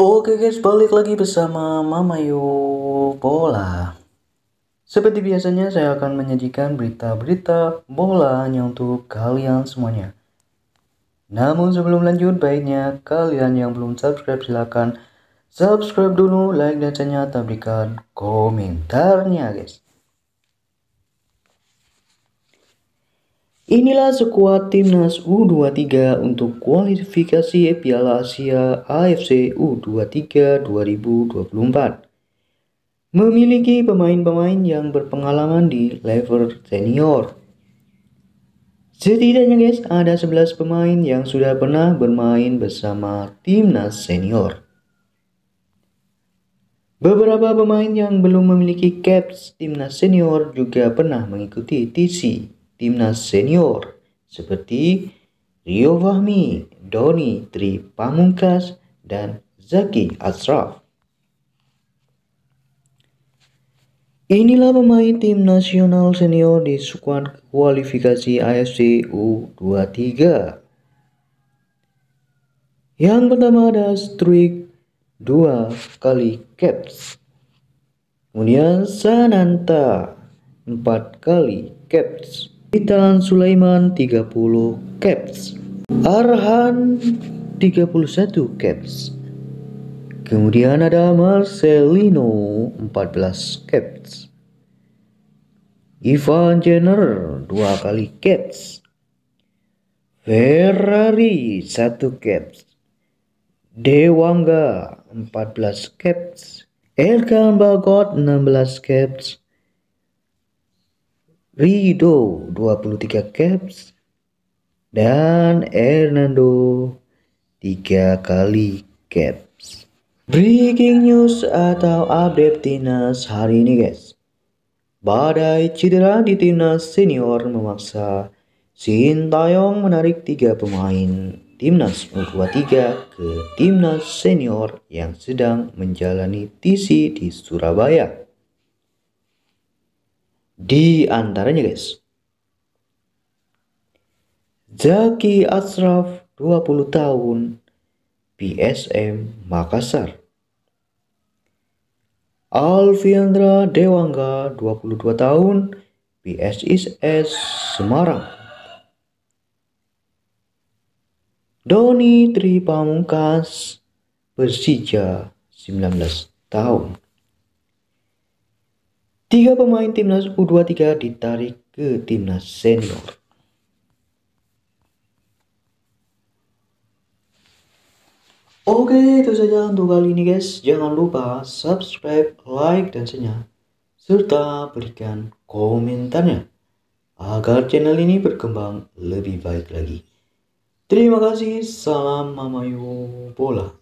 Oke guys, balik lagi bersama Mama Yo Bola. Seperti biasanya saya akan menyajikan berita-berita bola hanya untuk kalian semuanya. Namun sebelum lanjut, baiknya kalian yang belum subscribe silahkan subscribe dulu, like dan share, berikan komentarnya guys. Inilah skuad timnas U23 untuk kualifikasi Piala Asia AFC U23 2024. Memiliki pemain-pemain yang berpengalaman di level senior. Setidaknya guys, ada 11 pemain yang sudah pernah bermain bersama timnas senior. Beberapa pemain yang belum memiliki caps timnas senior juga pernah mengikuti TC timnas senior seperti Rio Fahmi, Doni Tri Pamungkas, dan Zaki Ashraf. Inilah pemain tim nasional senior di skuad kualifikasi AFC U23. Yang pertama ada streak 2 kali caps. Kemudian Sananta 4 kali caps. Italan Sulaiman 30 caps Arhan 31 caps Kemudian ada Marcelino 14 caps Ivan Jenner 2 kali caps. Ferrari 1 caps. Dewangga 14 caps. Elkan Bagot 16 caps. Rido 23 caps dan Hernando 3 kali caps. Breaking news atau update timnas hari ini guys. Badai cedera di timnas senior memaksa Sintayong menarik tiga pemain timnas U23 ke timnas senior yang sedang menjalani TC di Surabaya. Di antaranya guys. Zaki Asraf 20 tahun PSM Makassar. Alfiandra Dewangga 22 tahun PSIS Semarang. Doni Tri Pamungkas Persija 19 tahun. Tiga pemain timnas U23 ditarik ke timnas senior. Oke, itu saja untuk kali ini guys. Jangan lupa subscribe, like, dan senyap. Serta berikan komentarnya. Agar channel ini berkembang lebih baik lagi. Terima kasih. Salam Mamayu Bola.